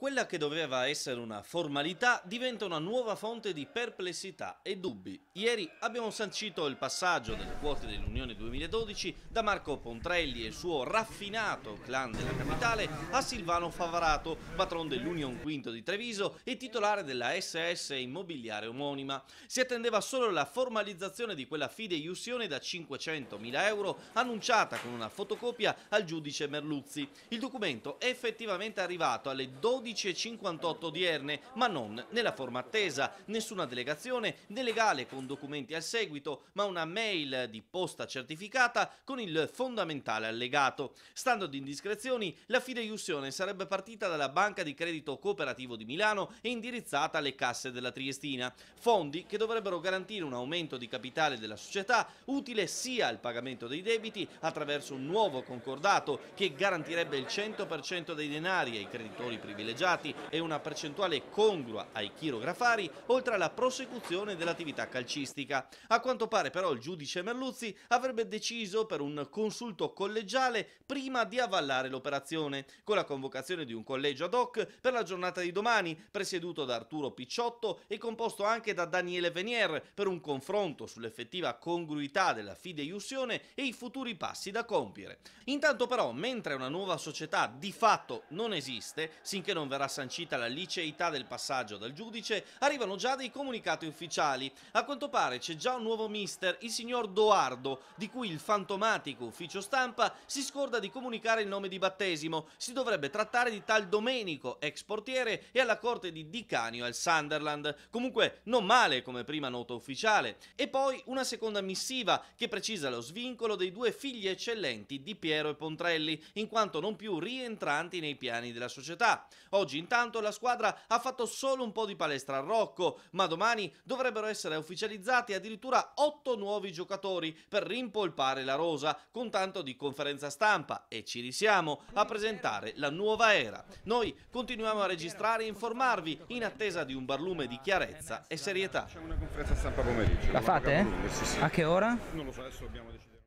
Quella che doveva essere una formalità diventa una nuova fonte di perplessità e dubbi. Ieri abbiamo sancito il passaggio delle quote dell'Unione 2012 da Marco Pontrelli e il suo raffinato clan della capitale a Silvano Favarato, patron dell'Union Quinto di Treviso e titolare della SS immobiliare omonima. Si attendeva solo la formalizzazione di quella fideiussione da 500.000 euro annunciata con una fotocopia al giudice Merluzzi. Il documento è effettivamente arrivato alle 12 12.58 odierne, ma non nella forma attesa. Nessuna delegazione né legale con documenti al seguito, ma una mail di posta certificata con il fondamentale allegato. Stando ad indiscrezioni, la fideiussione sarebbe partita dalla Banca di Credito Cooperativo di Milano e indirizzata alle casse della Triestina, fondi che dovrebbero garantire un aumento di capitale della società utile sia al pagamento dei debiti attraverso un nuovo concordato che garantirebbe il 100% dei denari ai creditori privilegiati danneggiati e una percentuale congrua ai chirografari, oltre alla prosecuzione dell'attività calcistica. A quanto pare però il giudice Merluzzi avrebbe deciso per un consulto collegiale prima di avallare l'operazione, con la convocazione di un collegio ad hoc per la giornata di domani, presieduto da Arturo Picciotto e composto anche da Daniele Venier per un confronto sull'effettiva congruità della fideiussione e i futuri passi da compiere. Intanto però, mentre una nuova società di fatto non esiste, sinché non verrà sancita la liceità del passaggio dal giudice, arrivano già dei comunicati ufficiali. A quanto pare c'è già un nuovo mister, il signor Doardo, di cui il fantomatico ufficio stampa si scorda di comunicare il nome di battesimo. Si dovrebbe trattare di tal Domenico, ex portiere, e alla corte di Dicanio al Sunderland. Comunque non male come prima nota ufficiale. E poi una seconda missiva che precisa lo svincolo dei due figli eccellenti di Piero e Pontrelli, in quanto non più rientranti nei piani della società. Ho Oggi intanto la squadra ha fatto solo un po' di palestra a Rocco, ma domani dovrebbero essere ufficializzati addirittura 8 nuovi giocatori per rimpolpare la rosa, con tanto di conferenza stampa e ci risiamo a presentare la nuova era. Noi continuiamo a registrare e informarvi in attesa di un barlume di chiarezza e serietà. C'è una conferenza stampa pomeriggio. La fate? Eh? A che ora? Non lo so, adesso abbiamo deciso.